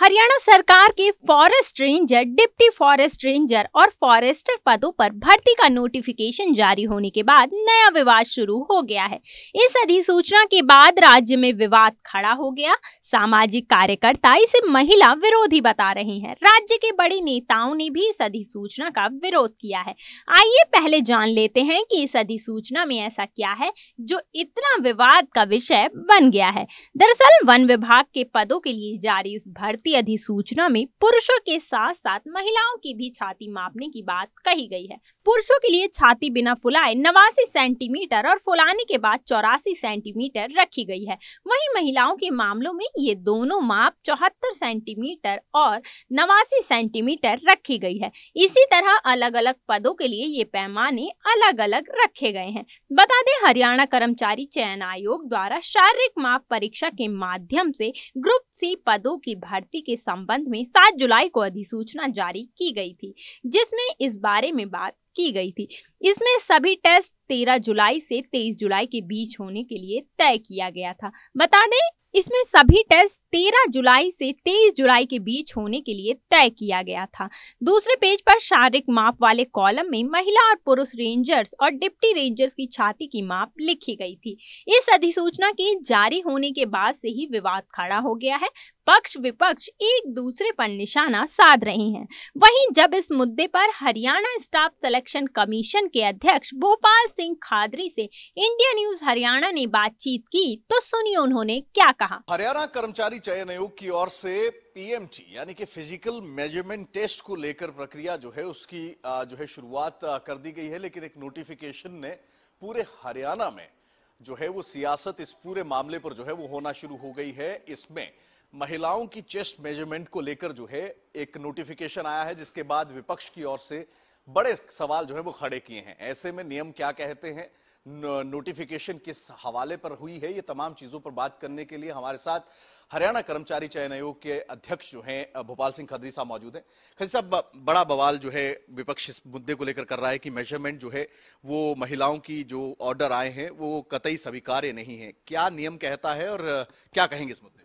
हरियाणा सरकार के forest ranger deputy forest ranger और फॉरेस्टर पदों पर भर्ती का नोटिफिकेशन जारी होने के बाद नया विवाद शुरू हो गया है इस अधिसूचना के बाद राज्य में विवाद खड़ा हो गया सामाजिक कार्यकर्ता इसे महिला विरोधी बता रहे हैं राज्य के बड़े नेताओं ने भी इस अधिसूचना का विरोध किया है आइए पहले जान लेते हैं कि इस अधिसूचना में ऐसा क्या है जो इतना विवाद का विषय बन गया है दरअसल वन विभाग के पदों के लिए जारी इस भर्ती भर्ती अधिसूचना में पुरुषों के साथ साथ महिलाओं की भी छाती मापने की बात कही गई है पुरुषों के लिए छाती बिना फुलाए नवासी सेंटीमीटर और फुलाने के बाद चौरासी सेंटीमीटर रखी गई है वहीं महिलाओं के मामलों में ये दोनों माप चौहत्तर सेंटीमीटर और नवासी सेंटीमीटर रखी गई है इसी तरह अलग अलग पदों के लिए ये पैमाने अलग अलग रखे गए हैं बता दें हरियाणा कर्मचारी चयन आयोग द्वारा शारीरिक माप परीक्षा के माध्यम से ग्रुप सी पदों की भर्ती नियुक्ति के संबंध में 7 जुलाई को अधिसूचना जारी की गई थी जिसमें इस बारे में बात की गई थी इसमें सभी टेस्ट 13 जुलाई से 23 जुलाई के बीच होने के लिए तय किया गया था बता दें इसमें सभी टेस्ट 13 जुलाई से 23 जुलाई के बीच होने के लिए तय किया गया था दूसरे पेज पर शारीरिक माप वाले कॉलम में महिला और पुरुष रेंजर्स और डिप्टी रेंजर्स की छाती की माप लिखी गई थी इस अधिसूचना के जारी होने के बाद से ही विवाद खड़ा हो गया है पक्ष विपक्ष एक दूसरे पर निशाना साध रहे हैं वहीं जब इस मुद्दे पर हरियाणा स्टाफ सिलेक्शन कमीशन के अध्यक्ष भोपाल सिंह खादरी से इंडिया न्यूज हरियाणा ने बातचीत की तो सुनिए उन्होंने क्या कहा हरियाणा कर्मचारी चयन आयोग की ओर से पीएमटी यानी कि फिजिकल मेजरमेंट टेस्ट को लेकर प्रक्रिया जो है उसकी जो है शुरुआत कर दी गई है लेकिन एक नोटिफिकेशन ने पूरे हरियाणा में जो है वो सियासत इस पूरे मामले पर जो है वो होना शुरू हो गई है इसमें महिलाओं की चेस्ट मेजरमेंट को लेकर जो है एक नोटिफिकेशन आया है जिसके बाद विपक्ष की ओर से बड़े सवाल जो है वो खड़े किए हैं ऐसे में नियम क्या कहते हैं नोटिफिकेशन किस हवाले पर हुई है ये तमाम चीजों पर बात करने के लिए हमारे साथ हरियाणा कर्मचारी चयन आयोग के अध्यक्ष जो हैं भोपाल सिंह खदरी साहब मौजूद हैं खदरी साहब बड़ा बवाल जो है विपक्ष इस मुद्दे को लेकर कर रहा है कि मेजरमेंट जो है वो महिलाओं की जो ऑर्डर आए हैं वो कतई स्वीकार्य नहीं है क्या नियम कहता है और क्या कहेंगे इस मुद्दे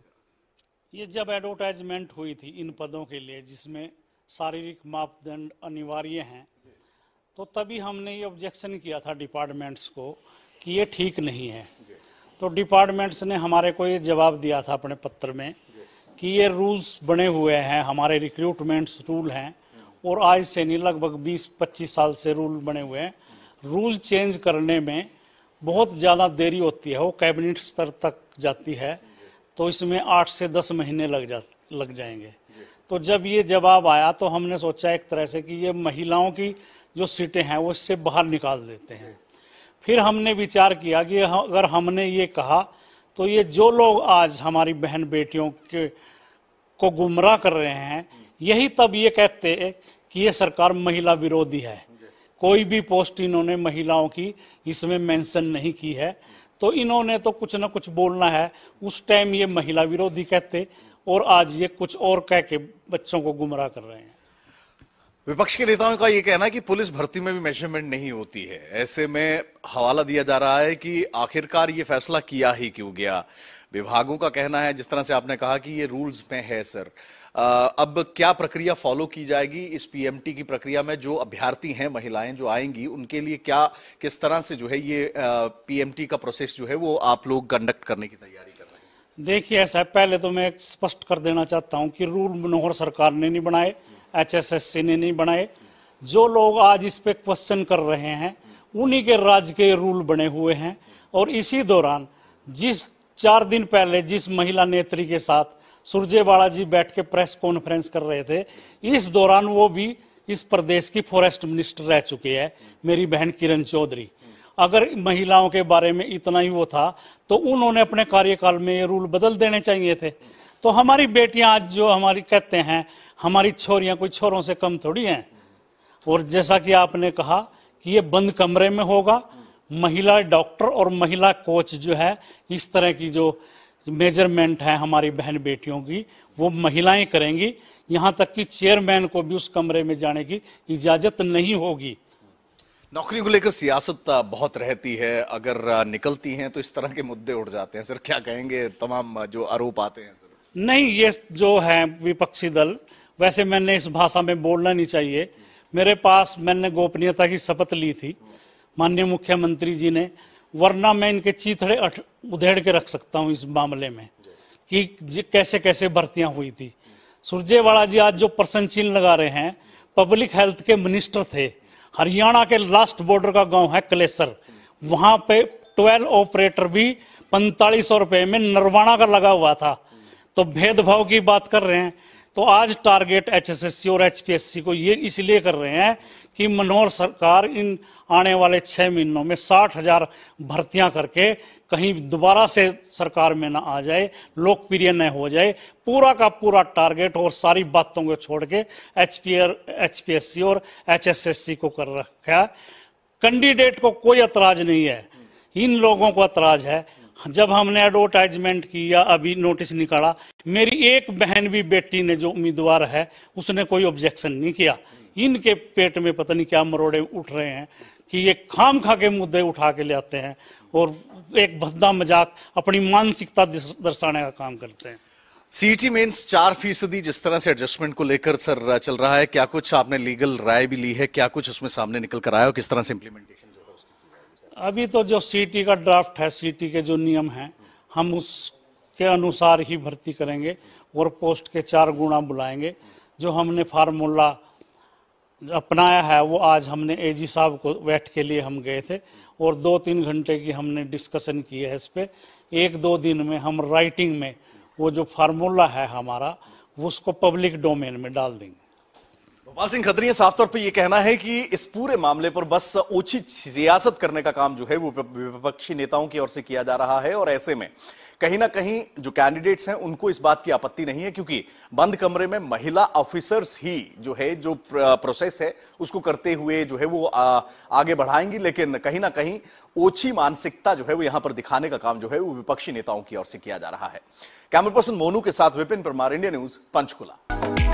ये जब एडवर्टाइजमेंट हुई थी इन पदों के लिए जिसमें शारीरिक मापदंड अनिवार्य हैं तो तभी हमने ये ऑब्जेक्शन किया था डिपार्टमेंट्स को कि ये ठीक नहीं है तो डिपार्टमेंट्स ने हमारे को ये जवाब दिया था अपने पत्र में कि ये रूल्स बने हुए हैं हमारे रिक्रूटमेंट्स रूल हैं और आज से नहीं लगभग 20-25 साल से रूल बने हुए हैं रूल चेंज करने में बहुत ज़्यादा देरी होती है वो कैबिनेट स्तर तक जाती है तो इसमें आठ से दस महीने लग जा लग जाएंगे तो जब ये जवाब आया तो हमने सोचा एक तरह से कि ये महिलाओं की जो सीटें हैं वो इससे बाहर निकाल देते हैं फिर हमने विचार किया कि अगर हमने ये कहा तो ये जो लोग आज हमारी बहन बेटियों के को गुमराह कर रहे हैं यही तब ये कहते कि ये सरकार महिला विरोधी है कोई भी पोस्ट इन्होंने महिलाओं की इसमें मेंशन नहीं की है तो इन्होंने तो कुछ ना कुछ बोलना है उस टाइम ये महिला विरोधी कहते और आज ये कुछ और कह के बच्चों को गुमराह कर रहे हैं विपक्ष के नेताओं का यह कहना है कि पुलिस भर्ती में भी मेजरमेंट नहीं होती है ऐसे में हवाला दिया जा रहा है कि आखिरकार ये फैसला किया ही क्यों गया विभागों का कहना है जिस तरह से आपने कहा कि ये रूल्स में है सर अब क्या प्रक्रिया फॉलो की जाएगी इस पीएमटी की प्रक्रिया में जो अभ्यर्थी हैं महिलाएं जो आएंगी उनके लिए क्या किस तरह से जो है ये पीएमटी का प्रोसेस जो है वो आप लोग कंडक्ट करने की तैयारी कर रहे हैं देखिए ऐसा पहले तो मैं स्पष्ट कर देना चाहता हूँ कि रूल मनोहर सरकार ने नहीं बनाए एच ने नहीं बनाए जो लोग आज इस पे क्वेश्चन कर रहे हैं उन्हीं के राज्य के रूल बने हुए हैं और इसी दौरान जिस चार दिन पहले जिस महिला नेत्री के साथ सुरजेवाला जी बैठ के प्रेस कॉन्फ्रेंस कर रहे थे इस दौरान वो भी इस प्रदेश की फॉरेस्ट मिनिस्टर रह चुके हैं मेरी बहन किरण चौधरी अगर महिलाओं के बारे में इतना ही वो था तो उन्होंने अपने कार्यकाल में ये रूल बदल देने चाहिए थे तो हमारी बेटियां आज जो हमारी कहते हैं हमारी छोरियां कोई छोरों से कम थोड़ी हैं और जैसा कि आपने कहा कि ये बंद कमरे में होगा महिला डॉक्टर और महिला कोच जो है इस तरह की जो मेजरमेंट है हमारी बहन बेटियों की वो महिलाएं करेंगी यहाँ तक कि चेयरमैन को भी उस कमरे में जाने की इजाजत नहीं होगी नौकरी को लेकर सियासत बहुत रहती है अगर निकलती हैं तो इस तरह के मुद्दे उठ जाते हैं सर क्या कहेंगे तमाम जो आरोप आते हैं सर नहीं ये जो है विपक्षी दल वैसे मैंने इस भाषा में बोलना नहीं चाहिए मेरे पास मैंने गोपनीयता की शपथ ली थी माननीय मुख्यमंत्री जी ने वरना मैं इनके चीथड़े उधेड़ के रख सकता हूँ इस मामले में कि कैसे कैसे भर्तियां हुई थी सुरजेवाला जी आज जो प्रसन्न चीन लगा रहे हैं पब्लिक हेल्थ के मिनिस्टर थे हरियाणा के लास्ट बॉर्डर का गांव है कलेसर वहां पे ट्वेल्व ऑपरेटर भी पैंतालीस सौ रुपए में नरवाणा का लगा हुआ था तो भेदभाव की बात कर रहे हैं तो आज टारगेट एचएसएससी और एचपीएससी को ये इसलिए कर रहे हैं कि मनोहर सरकार इन आने वाले छः महीनों में साठ हजार भर्तियां करके कहीं दोबारा से सरकार में ना आ जाए लोकप्रिय न हो जाए पूरा का पूरा टारगेट और सारी बातों को छोड़ के एच पी और एचएसएससी को कर रखा कैंडिडेट को कोई एतराज नहीं है इन लोगों को एतराज है जब हमने एडवर्टाइजमेंट किया अभी नोटिस निकाला मेरी एक बहन भी बेटी ने जो उम्मीदवार है उसने कोई ऑब्जेक्शन नहीं किया इनके पेट में पता नहीं क्या मरोड़े उठ रहे हैं कि ये खाम खा के मुद्दे उठा के ले आते हैं और एक भद्दा मजाक अपनी मानसिकता दर्शाने का काम करते हैं सीटी मेंस e चार फीसदी जिस तरह से एडजस्टमेंट को लेकर सर चल रहा है क्या कुछ आपने लीगल राय भी ली है क्या कुछ उसमें सामने निकल कर आया और किस तरह से इम्प्लीमेंटेशन अभी तो जो सीटी का ड्राफ्ट है सीटी के जो नियम हैं हम उसके अनुसार ही भर्ती करेंगे और पोस्ट के चार गुणा बुलाएंगे जो हमने फार्मूला अपनाया है वो आज हमने एजी साहब को वेट के लिए हम गए थे और दो तीन घंटे की हमने डिस्कशन की है इस पर एक दो दिन में हम राइटिंग में वो जो फार्मूला है हमारा उसको पब्लिक डोमेन में डाल देंगे गोपाल सिंह खत्री साफ तौर पर यह कहना है कि इस पूरे मामले पर बस ओछी सियासत करने का काम जो है वो विपक्षी नेताओं की ओर से किया जा रहा है और ऐसे में कहीं ना कहीं जो कैंडिडेट्स हैं उनको इस बात की आपत्ति नहीं है क्योंकि बंद कमरे में महिला ऑफिसर्स ही जो है जो प्रोसेस है उसको करते हुए जो है वो आ, आगे बढ़ाएंगी लेकिन कहीं ना कहीं ओछी मानसिकता जो है वो यहां पर दिखाने का काम जो है वो विपक्षी नेताओं की ओर से किया जा रहा है कैमरा पर्सन मोनू के साथ विपिन परमार इंडिया न्यूज पंचकुला